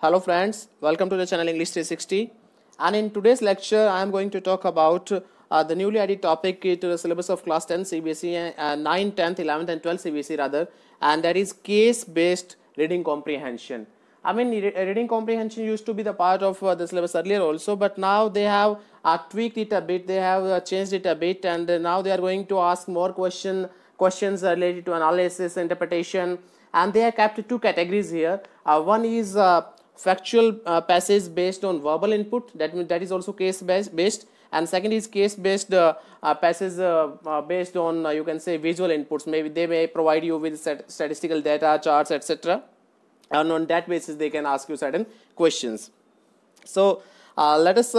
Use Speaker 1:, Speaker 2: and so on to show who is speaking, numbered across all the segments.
Speaker 1: Hello friends, welcome to the channel English 360 and in today's lecture I am going to talk about uh, the newly added topic to the syllabus of class 10 CBSE, uh, 9, 10th, 11th and 12th CBSE rather and that is case based reading comprehension. I mean re reading comprehension used to be the part of uh, the syllabus earlier also but now they have uh, tweaked it a bit, they have uh, changed it a bit and now they are going to ask more question, questions related to analysis, interpretation and they have kept two categories here. Uh, one is factual uh, passage based on verbal input that means that is also case based, based. and second is case based uh, uh, passage uh, uh, based on uh, you can say visual inputs maybe they may provide you with statistical data charts etc and on that basis they can ask you certain questions so let us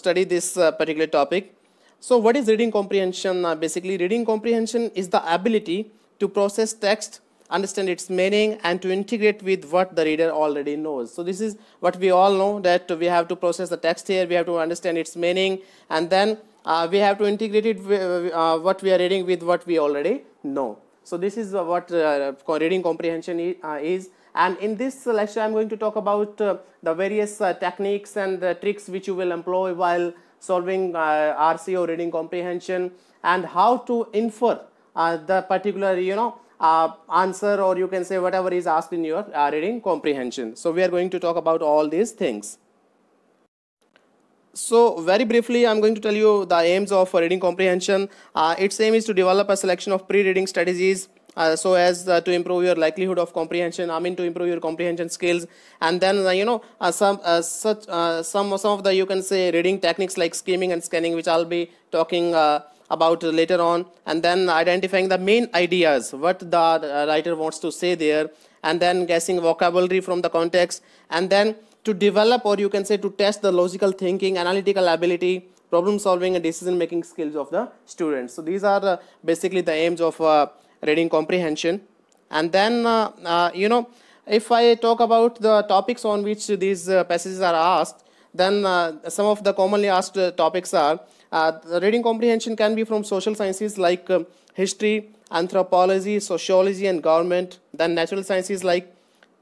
Speaker 1: study this particular topic so what is reading comprehension basically reading comprehension is the ability to process text understand its meaning and to integrate with what the reader already knows. So this is what we all know that we have to process the text here, we have to understand its meaning and then uh, we have to integrate it uh, what we are reading with what we already know. So this is uh, what uh, reading comprehension uh, is and in this lecture I am going to talk about uh, the various techniques and the tricks which you will employ while solving RC or reading comprehension and how to infer the particular you know uh, answer or you can say whatever is asked in your uh, reading comprehension. So we are going to talk about all these things. So very briefly, I'm going to tell you the aims of reading comprehension. Uh, its aim is to develop a selection of pre-reading strategies uh, so as uh, to improve your likelihood of comprehension i mean to improve your comprehension skills and then uh, you know uh, some uh, such uh, some some of the you can say reading techniques like skimming and scanning which i'll be talking about later on and then identifying the main ideas what the uh, writer wants to say there and then guessing vocabulary from the context and then to develop or you can say to test the logical thinking analytical ability problem solving and decision making skills of the students so these are uh, basically the aims of uh, reading comprehension and then uh, uh you know if i talk about the topics on which these uh, passages are asked then some of the commonly asked topics are uh, reading comprehension can be from social sciences like um, history, anthropology, sociology and government, then natural sciences like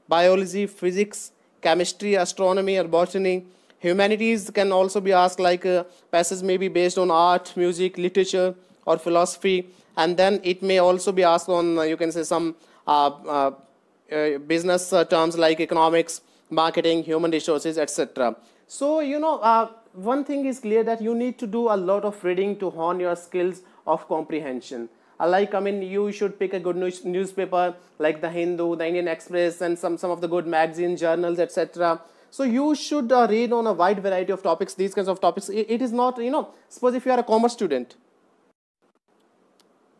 Speaker 1: biology, physics, chemistry, astronomy or botany. Humanities can also be asked like uh, passages may be based on art, music, literature or philosophy and then it may also be asked on uh, you can say some uh, uh, uh business terms like economics, marketing, human resources, etc. So, you know, one thing is clear that you need to do a lot of reading to hone your skills of comprehension like i mean you should pick a good news, newspaper like the hindu the indian express and some some of the good magazine journals etc so you should uh, read on a wide variety of topics these kinds of topics it, it is not you know suppose if you are a commerce student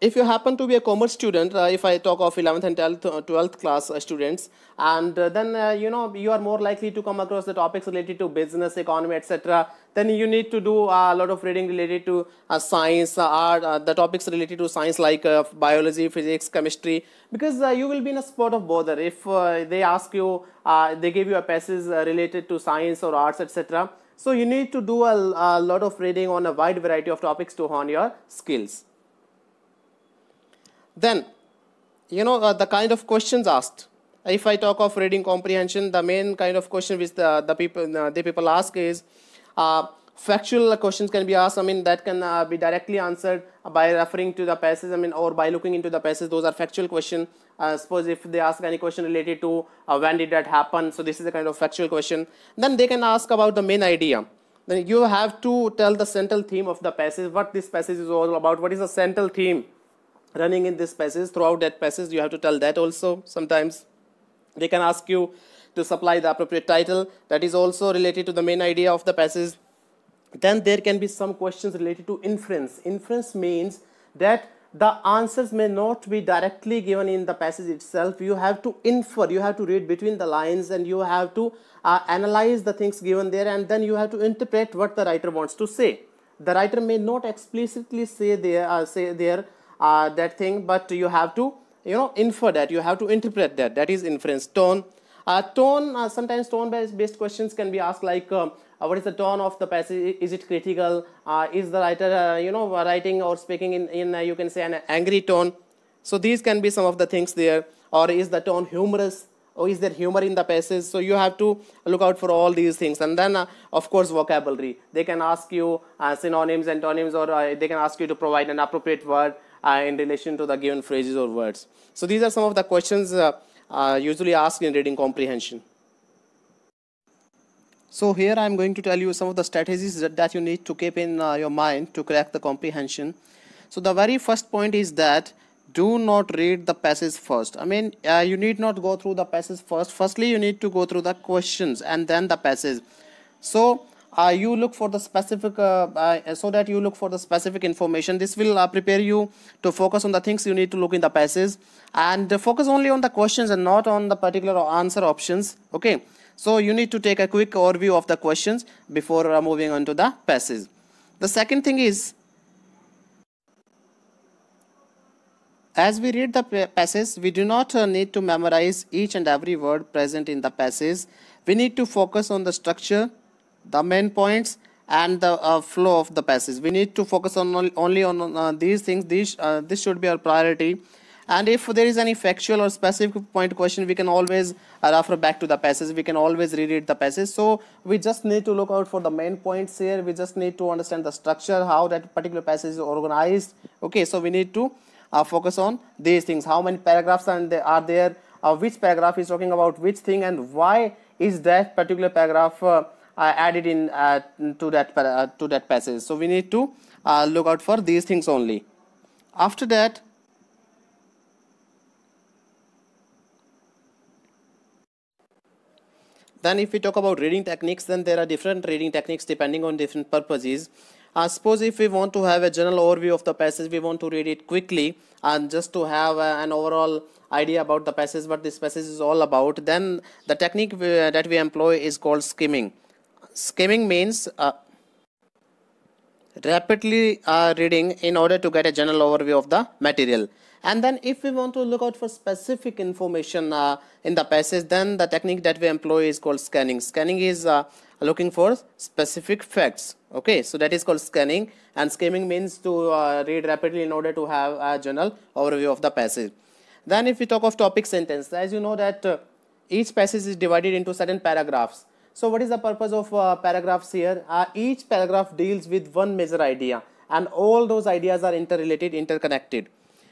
Speaker 1: if you happen to be a commerce student, uh, if I talk of 11th and 12th, 12th uh, class uh, students, and uh, then uh, you know you are more likely to come across the topics related to business, economy, etc. Then you need to do a lot of reading related to uh, science, art, the topics related to science like biology, physics, chemistry, because you will be in a spot of bother if they ask you, they give you a passage related to science or arts, etc. So you need to do a, a lot of reading on a wide variety of topics to hone your skills. Then, you know, uh, the kind of questions asked. If I talk of reading comprehension, the main kind of question which the, the people uh, the people ask is uh, factual questions can be asked. I mean, that can uh, be directly answered by referring to the passage. I mean, or by looking into the passage. Those are factual questions. Uh, suppose if they ask any question related to uh, when did that happen, so this is a kind of factual question. Then they can ask about the main idea. Then you have to tell the central theme of the passage. What this passage is all about. What is the central theme? running in this passage throughout that passage you have to tell that also sometimes they can ask you to supply the appropriate title that is also related to the main idea of the passage then there can be some questions related to inference inference means that the answers may not be directly given in the passage itself you have to infer you have to read between the lines and you have to uh, analyze the things given there and then you have to interpret what the writer wants to say the writer may not explicitly say there uh, say there uh, that thing, but you have to you know infer that, you have to interpret that. That is inference. Tone, uh, tone. Uh, sometimes tone-based questions can be asked like. Uh, uh, what is the tone of the passage? Is it critical? Uh, is the writer, you know, writing or speaking in, in you can say, an angry tone? So these can be some of the things there. Or is the tone humorous? or is there humor in the passage so you have to look out for all these things and then uh, of course vocabulary they can ask you uh, synonyms antonyms or uh, they can ask you to provide an appropriate word uh, in relation to the given phrases or words. So these are some of the questions uh, uh, usually asked in reading comprehension. So here I am going to tell you some of the strategies that, that you need to keep in uh, your mind to crack the comprehension. So the very first point is that do not read the passage first. I mean uh, you need not go through the passage first. Firstly you need to go through the questions and then the passage. So uh, you look for the specific uh, uh, so that you look for the specific information this will uh, prepare you to focus on the things you need to look in the passage and focus only on the questions and not on the particular answer options okay so you need to take a quick overview of the questions before uh, moving on to the passage the second thing is As we read the passage, we do not need to memorize each and every word present in the passage. We need to focus on the structure the main points and the uh, flow of the passage we need to focus on only on uh, these things these uh, this should be our priority and if there is any factual or specific point question we can always uh, refer back to the passage we can always reread the passage so we just need to look out for the main points here we just need to understand the structure how that particular passage is organized okay so we need to uh, focus on these things how many paragraphs and they are there uh, which paragraph is talking about which thing and why is that particular paragraph uh, added in uh, to that uh, to that passage so we need to look out for these things only after that then if we talk about reading techniques then there are different reading techniques depending on different purposes uh, suppose if we want to have a general overview of the passage we want to read it quickly and just to have an overall idea about the passage what this passage is all about then the technique we, uh, that we employ is called skimming Skimming means uh, rapidly uh, reading in order to get a general overview of the material. And then if we want to look out for specific information uh, in the passage, then the technique that we employ is called scanning. Scanning is uh, looking for specific facts. Okay, so that is called scanning. And skimming means to uh, read rapidly in order to have a general overview of the passage. Then if we talk of topic sentence, as you know that uh, each passage is divided into certain paragraphs. So what is the purpose of uh, paragraphs here? Uh, each paragraph deals with one major idea and all those ideas are interrelated, interconnected.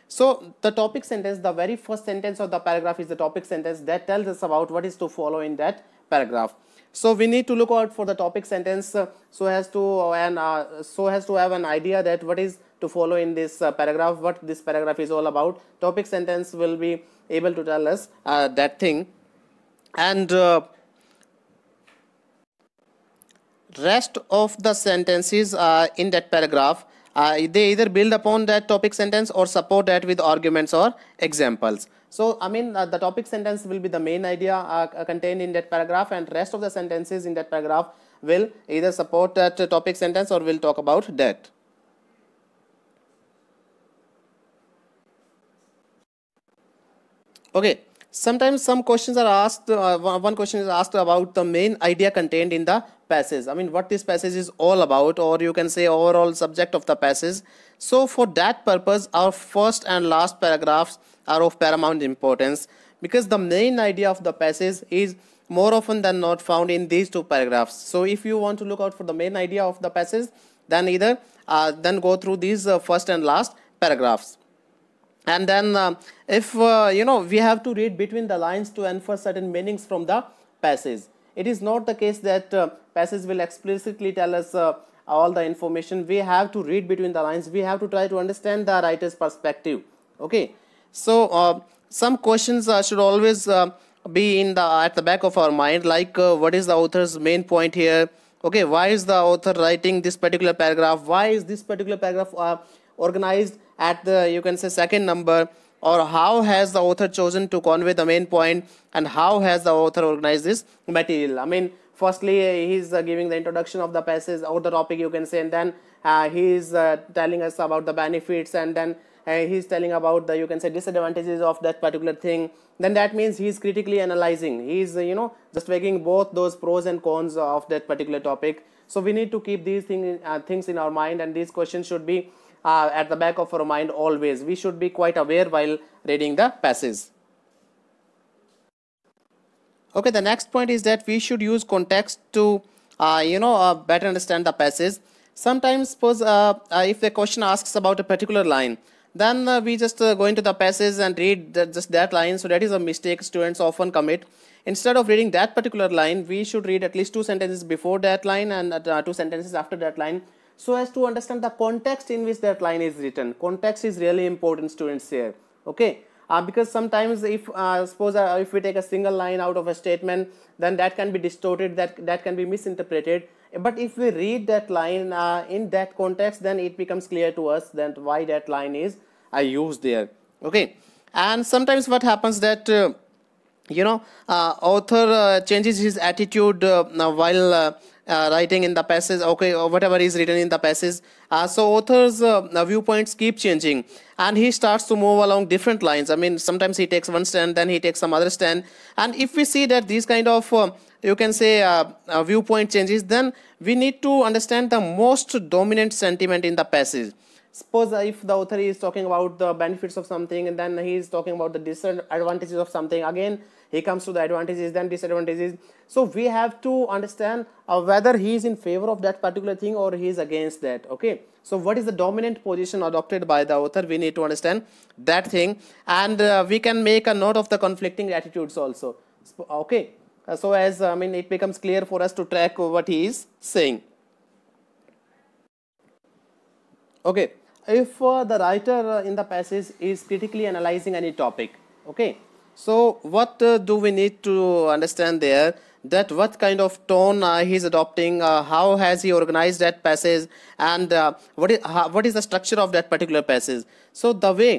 Speaker 1: So the topic sentence, the very first sentence of the paragraph is the topic sentence that tells us about what is to follow in that paragraph. So we need to look out for the topic sentence uh, so as to uh, and uh, so has to have an idea that what is to follow in this uh, paragraph, what this paragraph is all about. Topic sentence will be able to tell us uh, that thing, and rest of the sentences uh, in that paragraph uh, they either build upon that topic sentence or support that with arguments or examples so i mean uh, the topic sentence will be the main idea uh, uh, contained in that paragraph and rest of the sentences in that paragraph will either support that topic sentence or will talk about that okay sometimes some questions are asked uh, one question is asked about the main idea contained in the passage i mean what this passage is all about or you can say overall subject of the passage so for that purpose our first and last paragraphs are of paramount importance because the main idea of the passage is more often than not found in these two paragraphs so if you want to look out for the main idea of the passage then either uh, then go through these uh, first and last paragraphs and then um, uh, if you know we have to read between the lines to infer certain meanings from the passage it is not the case that uh, passage will explicitly tell us uh, all the information. We have to read between the lines. We have to try to understand the writer's perspective. Okay. So uh, some questions uh, should always uh, be in the at the back of our mind, like uh, what is the author's main point here? Okay, why is the author writing this particular paragraph? Why is this particular paragraph organized at the you can say second number? or how has the author chosen to convey the main point and how has the author organized this material i mean firstly he is uh, giving the introduction of the passage or the topic you can say and then uh, he is uh, telling us about the benefits and then uh, he is telling about the you can say disadvantages of that particular thing then that means he is critically analyzing he is uh, you know just weighing both those pros and cons of that particular topic so we need to keep these thing, uh, things in our mind and these questions should be uh, at the back of our mind always. We should be quite aware while reading the passage. Okay, the next point is that we should use context to, uh, you know, uh, better understand the passage. Sometimes, suppose uh, uh, if the question asks about a particular line, then uh, we just go into the passage and read that, just that line. So that is a mistake students often commit. Instead of reading that particular line, we should read at least two sentences before that line and two sentences after that line so as to understand the context in which that line is written. Context is really important students here. Okay. Uh, because sometimes if uh, suppose uh, if we take a single line out of a statement then that can be distorted that that can be misinterpreted but if we read that line uh, in that context then it becomes clear to us that why that line is I uh, used there okay and sometimes what happens that uh, you know author changes his attitude while uh, writing in the passage okay or whatever is written in the passage uh, so author's uh, viewpoints keep changing and he starts to move along different lines i mean sometimes he takes one stand then he takes some other stand and if we see that these kind of you can say uh, uh, viewpoint changes, then we need to understand the most dominant sentiment in the passage suppose if the author is talking about the benefits of something and then he is talking about the disadvantages of something again he comes to the advantages then disadvantages so we have to understand uh, whether he is in favor of that particular thing or he is against that okay so what is the dominant position adopted by the author we need to understand that thing and uh, we can make a note of the conflicting attitudes also uh, okay uh, so as i mean it becomes clear for us to track what he is saying okay if uh, the writer uh, in the passage is critically analyzing any topic okay so what uh, do we need to understand there that what kind of tone uh, he is adopting uh, how has he organized that passage and uh, what is how, what is the structure of that particular passage so the way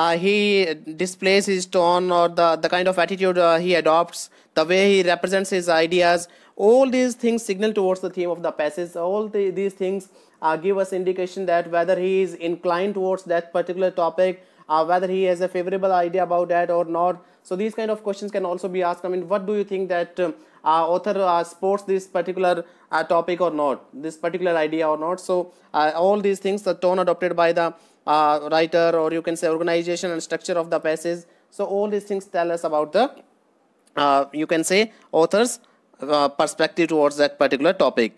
Speaker 1: uh, he displays his tone or the the kind of attitude he adopts the way he represents his ideas all these things signal towards the theme of the passage all the, these things uh, give us indication that whether he is inclined towards that particular topic, uh, whether he has a favorable idea about that or not. So these kind of questions can also be asked. I mean, what do you think that uh, uh author uh, supports this particular uh, topic or not, this particular idea or not. So uh, all these things, the tone adopted by the uh, writer or you can say organization and structure of the passage. So all these things tell us about the, you can say author's perspective towards that particular topic.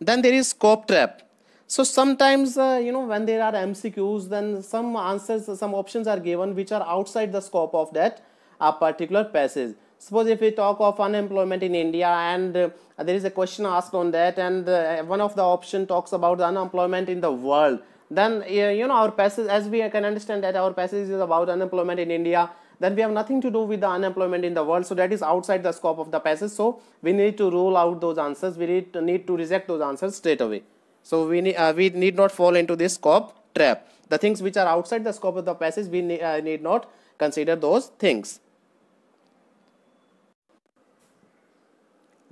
Speaker 1: Then there is scope trap. So sometimes, uh, you know, when there are MCQs, then some answers, some options are given which are outside the scope of that uh, particular passage. Suppose if we talk of unemployment in India and uh, there is a question asked on that and uh, one of the option talks about the unemployment in the world. Then, uh, you know, our passage, as we can understand that our passage is about unemployment in India, then we have nothing to do with the unemployment in the world. So that is outside the scope of the passage. So we need to rule out those answers. We need to, need to reject those answers straight away. So we need, uh, we need not fall into this scope trap. The things which are outside the scope of the passage, we ne uh, need not consider those things.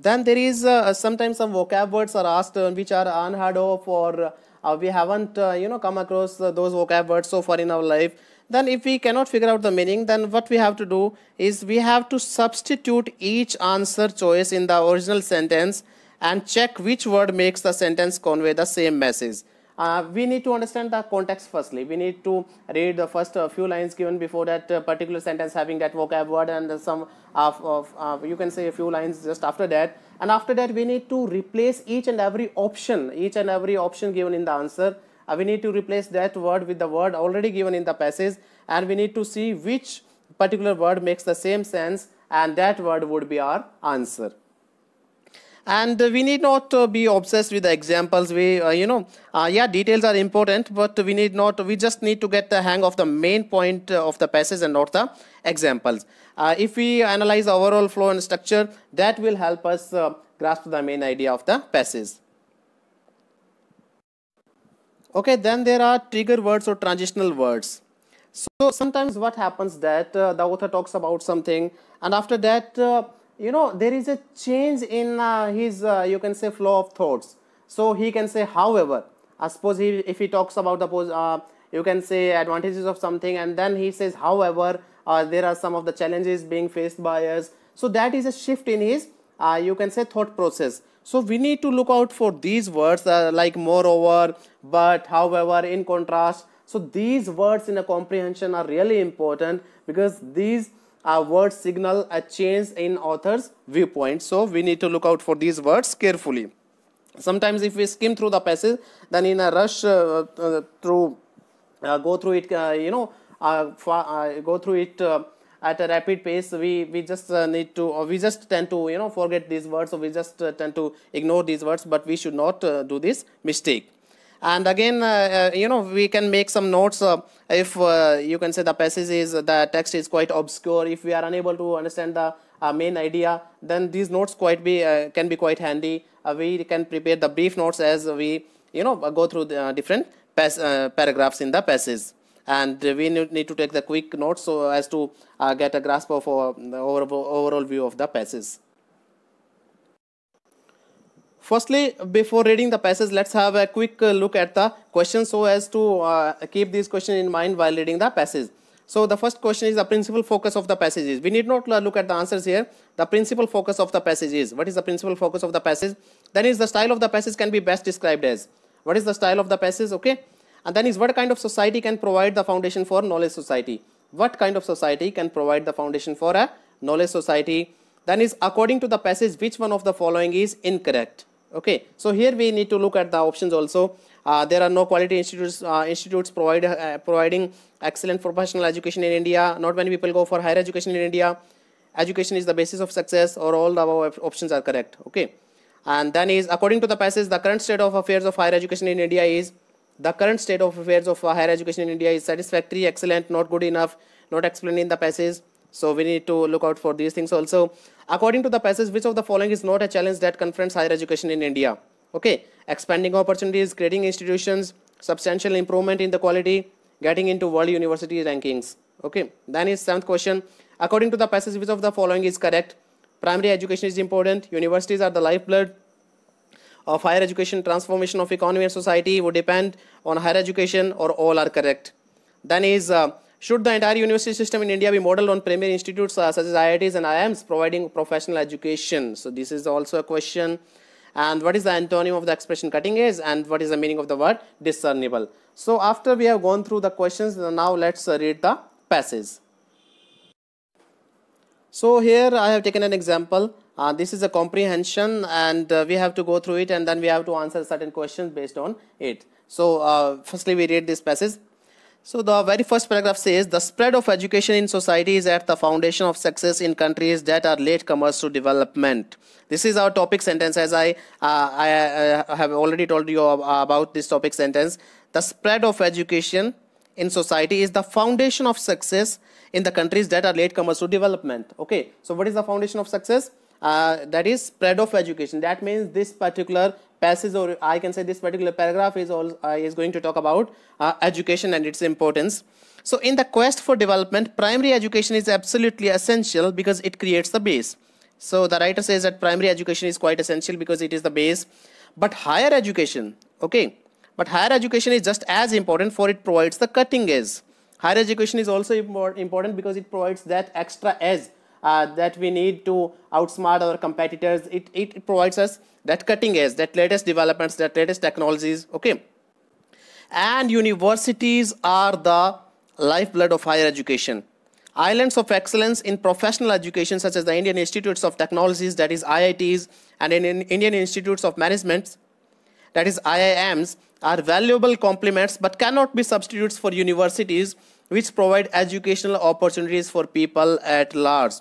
Speaker 1: Then there is uh, sometimes some vocab words are asked uh, which are unheard of or uh, we haven't uh, you know come across those vocab words so far in our life. Then if we cannot figure out the meaning, then what we have to do is we have to substitute each answer choice in the original sentence and check which word makes the sentence convey the same message. Uh, we need to understand the context firstly. We need to read the first uh, few lines given before that uh, particular sentence having that vocab word and some of, of uh, you can say a few lines just after that. And after that, we need to replace each and every option, each and every option given in the answer. Uh, we need to replace that word with the word already given in the passage and we need to see which particular word makes the same sense and that word would be our answer and we need not uh, be obsessed with the examples we uh, you know uh, yeah details are important but we need not we just need to get the hang of the main point of the passage and not the examples if we analyze the overall flow and structure that will help us grasp the main idea of the passage okay then there are trigger words or transitional words so sometimes what happens that uh, the author talks about something and after that uh, you know there is a change in uh, his uh, you can say flow of thoughts so he can say however i suppose he if he talks about the uh, you can say advantages of something and then he says however uh, there are some of the challenges being faced by us so that is a shift in his uh, you can say thought process so we need to look out for these words uh, like moreover but however in contrast so these words in a comprehension are really important because these a word signal a change in author's viewpoint. So we need to look out for these words carefully. Sometimes if we skim through the passage, then in a rush uh, uh, through, uh, go through it, uh, you know, uh, uh, go through it at a rapid pace we we just uh, need to or we just tend to you know forget these words or we just uh, tend to ignore these words but we should not uh, do this mistake and again, uh, uh, you know, we can make some notes uh, if uh, you can say the passage is, the text is quite obscure. If we are unable to understand the main idea, then these notes quite be, can be quite handy. we can prepare the brief notes as we, you know, go through the different paragraphs in the passage and we need to take the quick notes so as to uh, get a grasp of uh, the overall view of the passage. Firstly, before reading the passage, let's have a quick uh, look at the questions so as to uh, keep these questions in mind while reading the passage. So the first question is the principal focus of the passage is. We need not uh, look at the answers here. The principal focus of the passage is. What is the principal focus of the passage? Then is the style of the passage can be best described as. What is the style of the passage? Okay. And then is what kind of society can provide the foundation for knowledge society? What kind of society can provide the foundation for a knowledge society? Then is according to the passage, which one of the following is incorrect? okay so here we need to look at the options also uh, there are no quality institutes uh, institutes provide uh, providing excellent professional education in india not many people go for higher education in india education is the basis of success or all the above options are correct okay and then is according to the passage the current state of affairs of higher education in india is the current state of affairs of higher education in india is satisfactory excellent not good enough not explained in the passage so we need to look out for these things also. According to the passage, which of the following is not a challenge that confronts higher education in India? Okay, expanding opportunities, creating institutions, substantial improvement in the quality, getting into world university rankings. Okay, then is seventh question. According to the passage, which of the following is correct? Primary education is important. Universities are the lifeblood of higher education. Transformation of economy and society would depend on higher education or all are correct. Then is uh, should the entire university system in India be modeled on premier institutes uh, such as IITs and IIMs providing professional education? So this is also a question. And what is the antonym of the expression cutting edge and what is the meaning of the word discernible? So after we have gone through the questions, uh, now let's uh, read the passage. So here I have taken an example. Uh, this is a comprehension and uh, we have to go through it and then we have to answer certain questions based on it. So uh, firstly we read this passage. So the very first paragraph says the spread of education in society is at the foundation of success in countries that are latecomers to development. This is our topic sentence as I, uh, I, I uh, have already told you about this topic sentence. The spread of education in society is the foundation of success in the countries that are latecomers to development. Okay, so what is the foundation of success? Uh, that is spread of education. That means this particular Passes, or I can say this particular paragraph is, all, uh, is going to talk about uh, education and its importance. So in the quest for development, primary education is absolutely essential because it creates the base. So the writer says that primary education is quite essential because it is the base. But higher education, okay, but higher education is just as important for it provides the cutting edge. Higher education is also impor important because it provides that extra edge uh, that we need to outsmart our competitors. It, it provides us that cutting edge, that latest developments, that latest technologies, okay? And universities are the lifeblood of higher education. Islands of excellence in professional education such as the Indian Institutes of Technologies, that is IITs, and in, in Indian Institutes of Management, that is IIMs, are valuable complements but cannot be substitutes for universities which provide educational opportunities for people at large.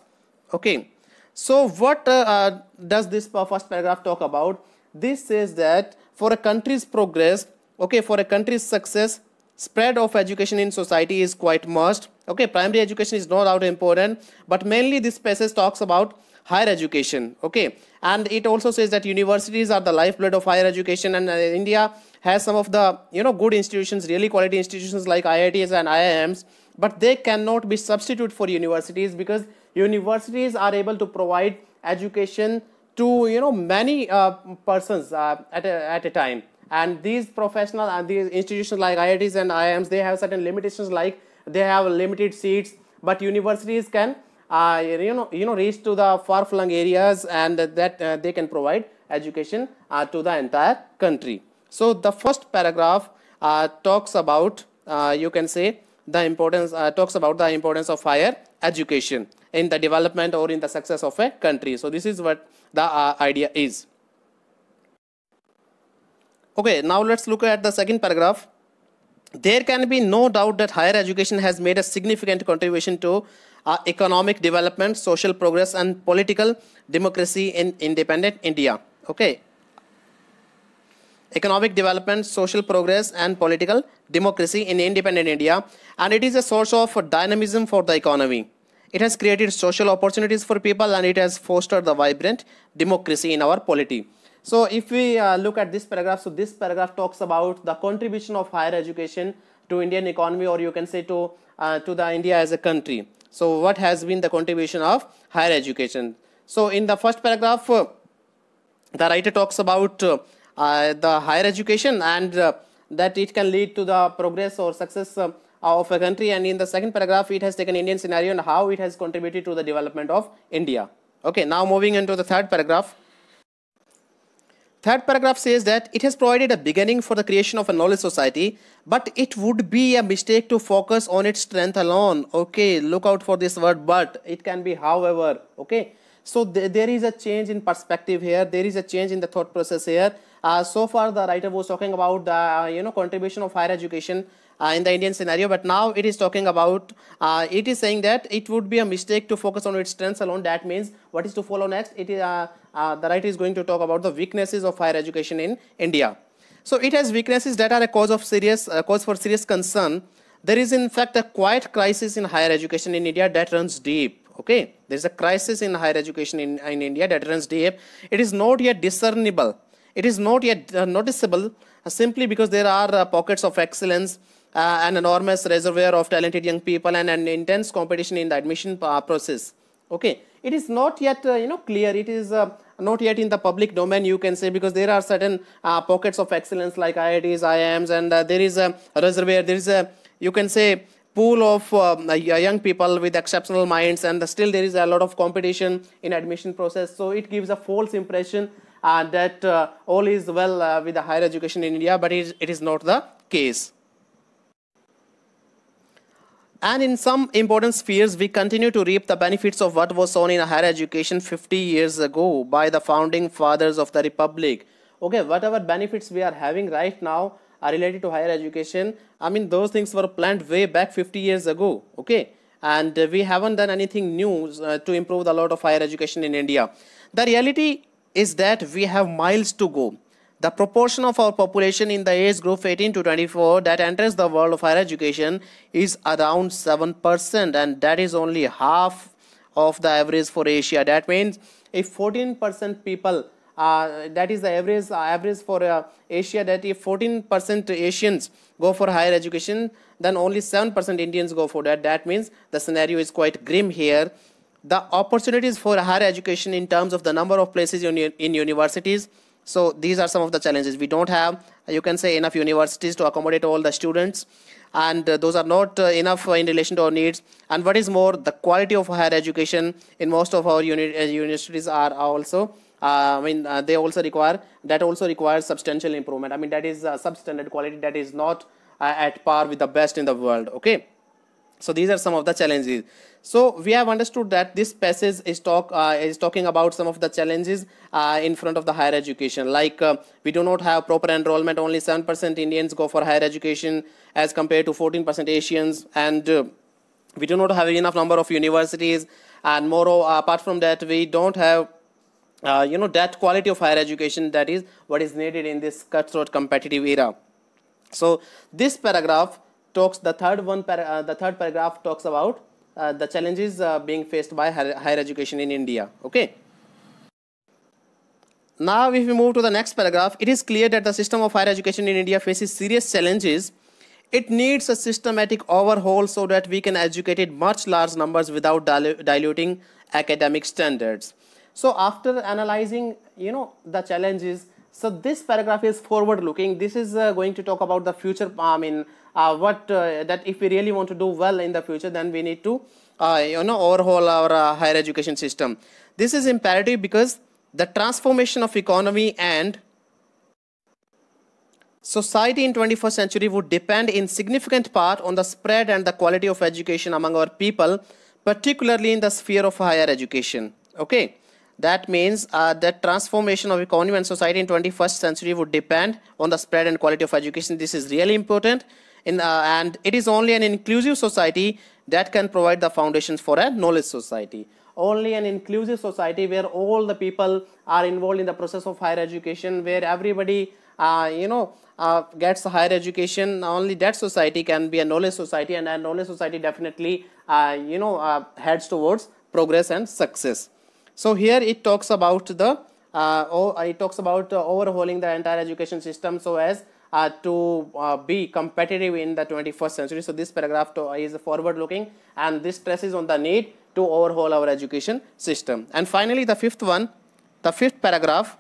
Speaker 1: Okay. So what uh, uh does this first paragraph talk about? This says that for a country's progress, okay, for a country's success, spread of education in society is quite must. Okay, primary education is no doubt important, but mainly this passage talks about higher education. Okay, and it also says that universities are the lifeblood of higher education, and uh, India has some of the you know good institutions, really quality institutions like IITs and IIMs, but they cannot be substitute for universities because universities are able to provide education to you know many uh, persons uh, at, a, at a time and these professional and uh, these institutions like IITs and IIMs they have certain limitations like they have limited seats but universities can uh, you know you know reach to the far flung areas and that uh, they can provide education uh, to the entire country so the first paragraph talks about you can say the importance talks about the importance of higher education in the development or in the success of a country. So this is what the uh, idea is. Okay, now let's look at the second paragraph. There can be no doubt that higher education has made a significant contribution to uh, economic development, social progress and political democracy in independent India. Okay. Economic development, social progress and political democracy in independent India and it is a source of dynamism for the economy. It has created social opportunities for people and it has fostered the vibrant democracy in our polity. So if we uh, look at this paragraph, so this paragraph talks about the contribution of higher education to Indian economy or you can say to, uh, to the India as a country. So what has been the contribution of higher education? So in the first paragraph, uh, the writer talks about uh, uh, the higher education and uh, that it can lead to the progress or success of a country and in the second paragraph it has taken Indian scenario and how it has contributed to the development of India. Okay, now moving into the third paragraph. Third paragraph says that it has provided a beginning for the creation of a knowledge society, but it would be a mistake to focus on its strength alone. Okay, look out for this word but. It can be however. Okay, so th there is a change in perspective here. There is a change in the thought process here. Uh, so far, the writer was talking about the uh, you know contribution of higher education uh, in the Indian scenario, but now it is talking about, uh, it is saying that it would be a mistake to focus on its strengths alone. That means what is to follow next? It is, uh, uh the writer is going to talk about the weaknesses of higher education in India. So it has weaknesses that are a cause, of serious, uh, cause for serious concern. There is in fact a quiet crisis in higher education in India that runs deep. Okay, there is a crisis in higher education in, in India that runs deep. It is not yet discernible. It is not yet uh, noticeable simply because there are pockets of excellence uh, an enormous reservoir of talented young people and an intense competition in the admission process. Okay, it is not yet uh, you know clear. It is uh, not yet in the public domain you can say because there are certain uh, pockets of excellence like IITs, IIMs, and uh, there is a reservoir. There is a you can say pool of um, uh, young people with exceptional minds and still there is a lot of competition in admission process so it gives a false impression uh, that uh, all is well with the higher education in india but it is, it is not the case and in some important spheres, we continue to reap the benefits of what was sown in higher education 50 years ago by the founding fathers of the republic. Okay, whatever benefits we are having right now are related to higher education. I mean, those things were planned way back 50 years ago. Okay, and uh, we haven't done anything new uh, to improve the lot of higher education in India. The reality is that we have miles to go. The proportion of our population in the age group 18 to 24 that enters the world of higher education is around 7% and that is only half of the average for Asia. That means if 14% people, uh, that is the average, uh, average for uh, Asia, that if 14% Asians go for higher education, then only 7% Indians go for that. That means the scenario is quite grim here. The opportunities for higher education in terms of the number of places in, in universities, so these are some of the challenges we don't have you can say enough universities to accommodate all the students and uh, those are not uh, enough in relation to our needs and what is more the quality of higher education in most of our uni uh, universities are also uh, I mean, uh, they also require that also requires substantial improvement. I mean, that is uh, substandard quality that is not uh, at par with the best in the world. Okay so these are some of the challenges so we have understood that this passage is talk uh, is talking about some of the challenges uh, in front of the higher education like uh, we do not have proper enrollment only 7% indians go for higher education as compared to 14% asians and uh, we do not have enough number of universities and more uh, apart from that we don't have uh, you know that quality of higher education that is what is needed in this cutthroat competitive era so this paragraph talks the third one uh, the third paragraph talks about uh, the challenges uh, being faced by higher education in India. Okay. Now, if we move to the next paragraph, it is clear that the system of higher education in India faces serious challenges. It needs a systematic overhaul so that we can educate it much large numbers without diluting academic standards. So, after analyzing, you know, the challenges, so this paragraph is forward looking. This is uh, going to talk about the future, I mean, uh, what uh, that if we really want to do well in the future, then we need to uh, you know overhaul our higher education system. This is imperative because the transformation of economy and society in 21st century would depend in significant part on the spread and the quality of education among our people particularly in the sphere of higher education okay that means uh, that transformation of economy and society in 21st century would depend on the spread and quality of education this is really important in, uh, and it is only an inclusive society that can provide the foundations for a knowledge society. Only an inclusive society where all the people are involved in the process of higher education, where everybody, uh, you know, uh, gets higher education, only that society can be a knowledge society and a knowledge society definitely, uh, you know, uh, heads towards progress and success. So here it talks about the, oh, it talks about overhauling the entire education system so as uh, to uh, be competitive in the 21st century. So this paragraph is forward looking and this stresses on the need to overhaul our education system. And finally, the fifth one, the fifth paragraph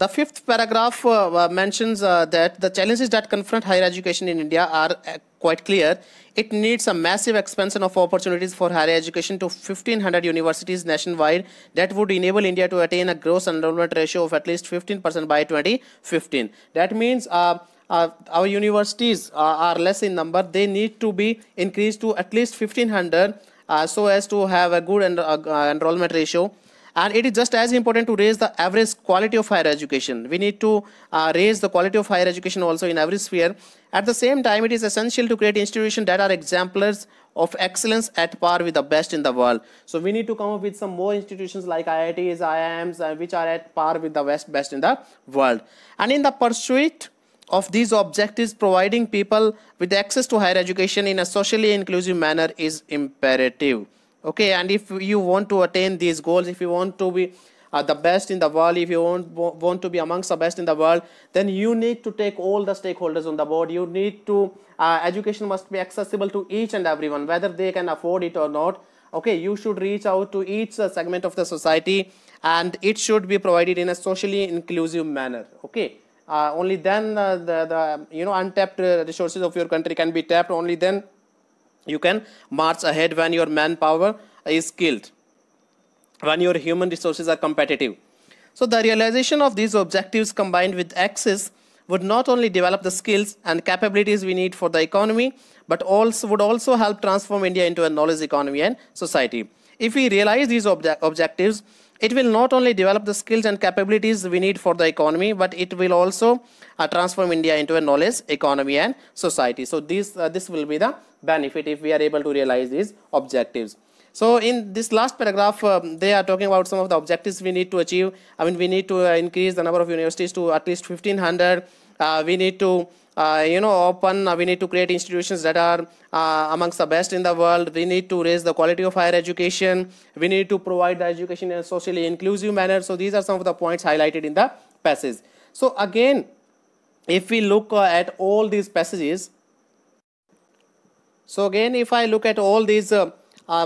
Speaker 1: the fifth paragraph uh, uh, mentions uh, that the challenges that confront higher education in India are uh, quite clear. It needs a massive expansion of opportunities for higher education to 1500 universities nationwide that would enable India to attain a gross enrollment ratio of at least 15% by 2015. That means uh, uh, our universities uh, are less in number they need to be increased to at least 1500 uh, so as to have a good en uh, enrollment ratio and it is just as important to raise the average quality of higher education. We need to uh, raise the quality of higher education also in every sphere. At the same time, it is essential to create institutions that are exemplars of excellence at par with the best in the world. So we need to come up with some more institutions like IITs, IIMs, uh, which are at par with the best, best in the world. And in the pursuit of these objectives, providing people with access to higher education in a socially inclusive manner is imperative okay and if you want to attain these goals if you want to be uh, the best in the world if you want want to be amongst the best in the world then you need to take all the stakeholders on the board you need to uh, education must be accessible to each and everyone whether they can afford it or not okay you should reach out to each uh, segment of the society and it should be provided in a socially inclusive manner okay uh, only then uh, the, the you know untapped uh, resources of your country can be tapped only then you can march ahead when your manpower is skilled when your human resources are competitive so the realization of these objectives combined with access would not only develop the skills and capabilities we need for the economy but also would also help transform india into a knowledge economy and society if we realize these obje objectives it will not only develop the skills and capabilities we need for the economy but it will also uh, transform india into a knowledge economy and society so this uh, this will be the benefit if we are able to realize these objectives so in this last paragraph um, they are talking about some of the objectives we need to achieve i mean we need to uh, increase the number of universities to at least 1500 uh, we need to uh, you know open uh, we need to create institutions that are uh, amongst the best in the world we need to raise the quality of higher education we need to provide the education in a socially inclusive manner so these are some of the points highlighted in the passage so again if we look uh, at all these passages so again if i look at all these uh,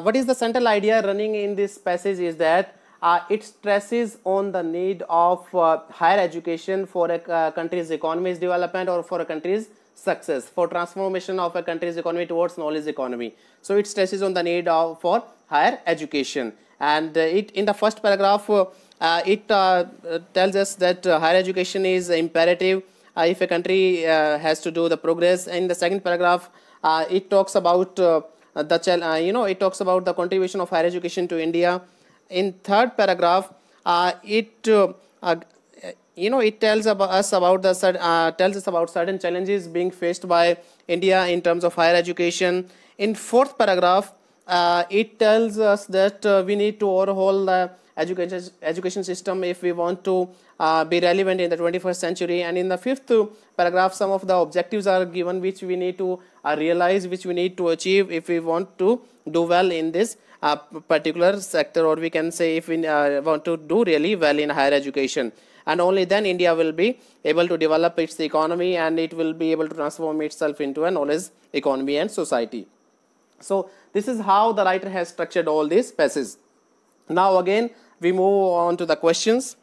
Speaker 1: what is the central idea running in this passage is that uh, it stresses on the need of uh, higher education for a uh, country's economy's development or for a country's success for transformation of a country's economy towards knowledge economy so it stresses on the need of for higher education and uh, it in the first paragraph uh, uh, it tells us that higher education is imperative if a country has to do the progress in the second paragraph it talks about the you know it talks about the contribution of higher education to india in third paragraph, uh, it uh, uh you know it tells about us about the uh, tells us about certain challenges being faced by India in terms of higher education. In fourth paragraph, uh, it tells us that we need to overhaul the education education system if we want to uh, be relevant in the 21st century and in the fifth paragraph some of the objectives are given which we need to uh, realize which we need to achieve if we want to do well in this uh, particular sector or we can say if we uh, want to do really well in higher education and only then India will be able to develop its economy and it will be able to transform itself into a knowledge economy and society. So this is how the writer has structured all these passages. Now again we move on to the questions.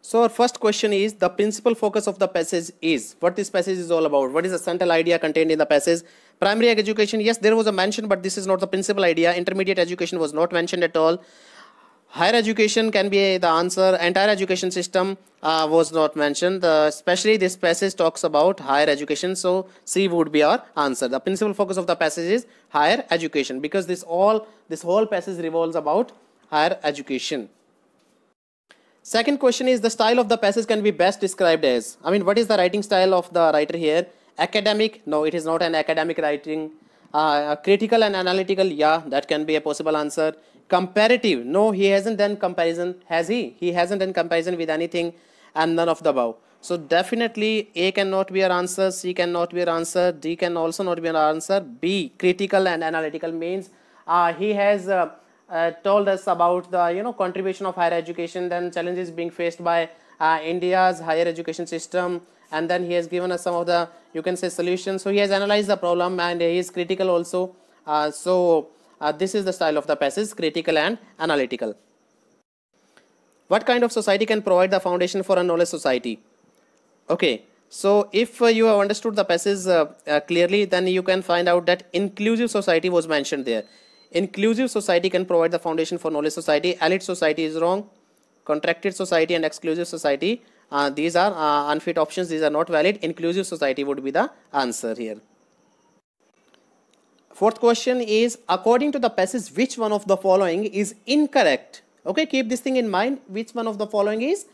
Speaker 1: So our first question is the principal focus of the passage is what this passage is all about what is the central idea contained in the passage Primary education, yes, there was a mention, but this is not the principal idea. Intermediate education was not mentioned at all. Higher education can be the answer. Entire education system uh, was not mentioned. Uh, especially this passage talks about higher education. So C would be our answer. The principal focus of the passage is higher education because this all this whole passage revolves about higher education. Second question is the style of the passage can be best described as. I mean, what is the writing style of the writer here? academic no it is not an academic writing uh, critical and analytical yeah that can be a possible answer comparative no he hasn't done comparison has he he hasn't done comparison with anything and none of the above so definitely a cannot be our answer c cannot be our answer d can also not be our answer b critical and analytical means uh, he has uh, uh, told us about the you know contribution of higher education then challenges being faced by uh, india's higher education system and then he has given us some of the you can say solution so he has analyzed the problem and he is critical also uh, so uh, this is the style of the passage critical and analytical what kind of society can provide the foundation for a knowledge society okay so if uh, you have understood the passage uh, uh, clearly then you can find out that inclusive society was mentioned there inclusive society can provide the foundation for knowledge society elite society is wrong contracted society and exclusive society uh, these are uh, unfit options these are not valid inclusive society would be the answer here fourth question is according to the passage which one of the following is incorrect okay keep this thing in mind which one of the following is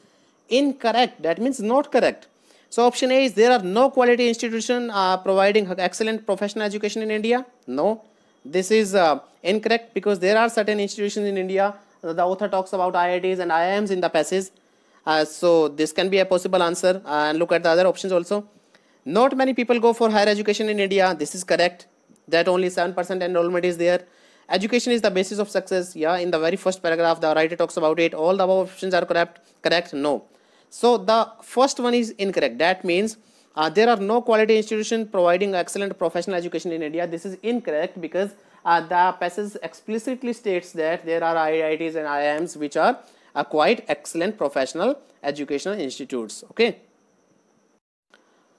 Speaker 1: incorrect that means not correct so option a is there are no quality institution uh, providing excellent professional education in india no this is uh, incorrect because there are certain institutions in india the author talks about iits and iims in the passage uh, so this can be a possible answer. Uh, and look at the other options also. Not many people go for higher education in India. This is correct. That only 7% enrollment is there. Education is the basis of success. Yeah, in the very first paragraph, the writer talks about it. All the above options are correct. Correct? No. So the first one is incorrect. That means uh, there are no quality institution providing excellent professional education in India. This is incorrect because uh, the passage explicitly states that there are IITs and IIMs which are are quite excellent professional educational institutes. Okay.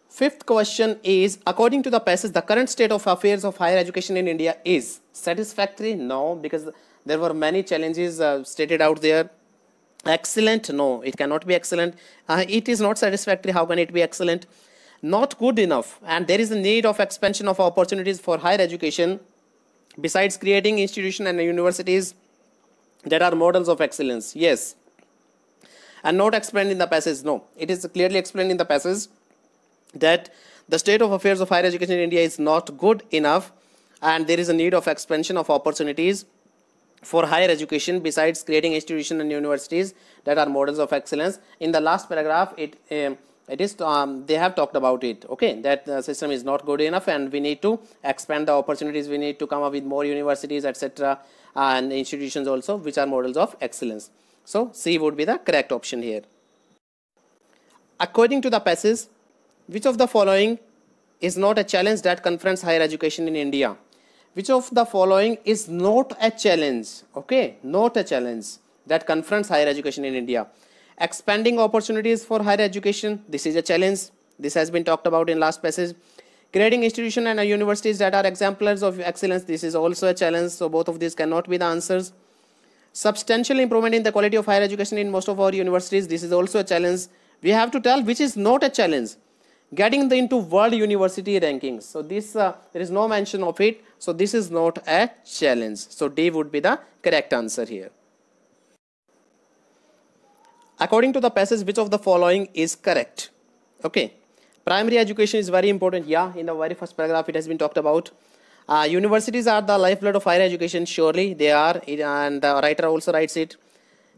Speaker 1: Fifth question is, according to the passage, the current state of affairs of higher education in India is satisfactory? No, because there were many challenges uh, stated out there. Excellent? No, it cannot be excellent. Uh, it is not satisfactory. How can it be excellent? Not good enough. And there is a need of expansion of opportunities for higher education. Besides creating institutions and universities, there are models of excellence yes and not explained in the passage no it is clearly explained in the passage that the state of affairs of higher education in india is not good enough and there is a need of expansion of opportunities for higher education besides creating institutions and universities that are models of excellence in the last paragraph it um, it is um, they have talked about it okay that the system is not good enough and we need to expand the opportunities we need to come up with more universities etc and institutions also which are models of excellence so c would be the correct option here according to the passes, which of the following is not a challenge that confronts higher education in india which of the following is not a challenge okay not a challenge that confronts higher education in india expanding opportunities for higher education this is a challenge this has been talked about in last passage creating institutions and universities that are exemplars of excellence this is also a challenge so both of these cannot be the answers substantial improvement in the quality of higher education in most of our universities this is also a challenge we have to tell which is not a challenge getting the, into world university rankings so this uh, there is no mention of it so this is not a challenge so d would be the correct answer here According to the passage, which of the following is correct? Okay. Primary education is very important. Yeah, in the very first paragraph it has been talked about. Uh, universities are the lifeblood of higher education. Surely they are. And the writer also writes it.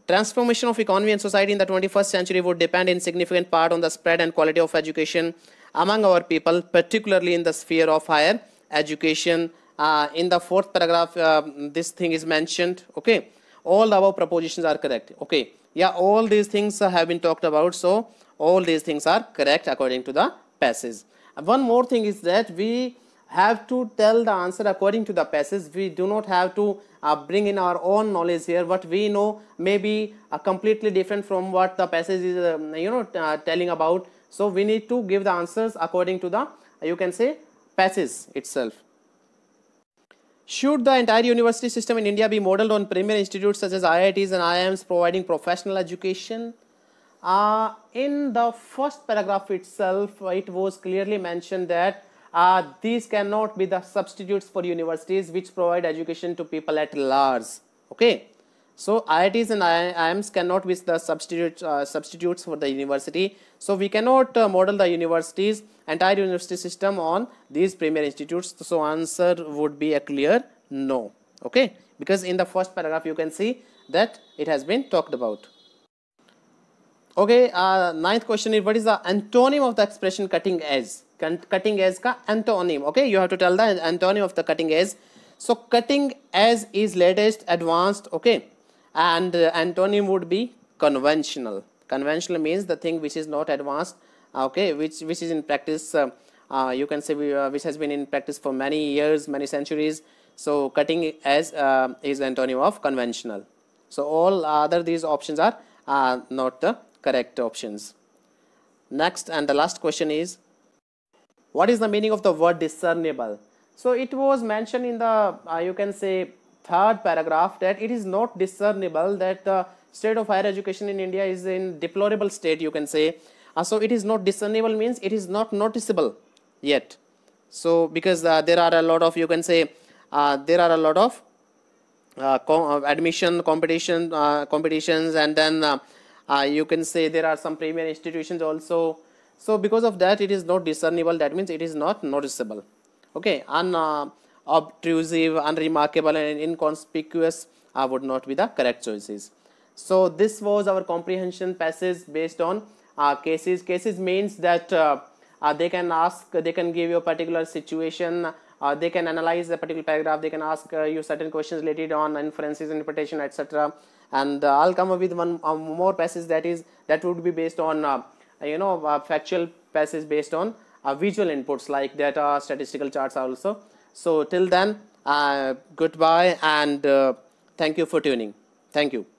Speaker 1: Transformation of economy and society in the 21st century would depend in significant part on the spread and quality of education among our people, particularly in the sphere of higher education. Uh, in the fourth paragraph, uh, this thing is mentioned. Okay, all the above propositions are correct. Okay, yeah all these things uh, have been talked about so all these things are correct according to the passage one more thing is that we have to tell the answer according to the passage we do not have to uh, bring in our own knowledge here what we know may be uh, completely different from what the passage is um, you know uh, telling about so we need to give the answers according to the you can say passage itself should the entire university system in India be modeled on premier institutes such as IITs and IIMs providing professional education? Uh, in the first paragraph itself, it was clearly mentioned that uh, these cannot be the substitutes for universities which provide education to people at large. Okay. So IITs and IIMs cannot be the substitute, uh, substitutes for the university. So we cannot uh, model the universities, entire university system on these premier institutes. So answer would be a clear no. Okay, because in the first paragraph you can see that it has been talked about. Okay, uh, ninth question is what is the antonym of the expression cutting edge? Cutting edge ka antonym. Okay, you have to tell the antonym of the cutting edge. So cutting edge is latest, advanced. Okay and uh, antonym would be conventional conventional means the thing which is not advanced okay which which is in practice uh, uh, you can say we, uh, which has been in practice for many years many centuries so cutting as uh, is antonym of conventional so all other these options are uh, not the correct options next and the last question is what is the meaning of the word discernible so it was mentioned in the you can say third paragraph that it is not discernible that the state of higher education in India is in deplorable state you can say. Uh, so it is not discernible means it is not noticeable yet. So because uh, there are a lot of you can say uh, there are a lot of uh, uh, admission competition uh, competitions and then you can say there are some premier institutions also. So because of that it is not discernible that means it is not noticeable. Okay and obtrusive, unremarkable and inconspicuous uh, would not be the correct choices. So this was our comprehension passage based on uh, cases. Cases means that uh, uh, they can ask, they can give you a particular situation, uh, they can analyze the particular paragraph, they can ask uh, you certain questions related on inferences, interpretation, etc. And uh, I'll come up with one more passage that is that would be based on you know factual passage based on visual inputs like data, statistical charts are also so till then, uh, goodbye and uh, thank you for tuning. Thank you.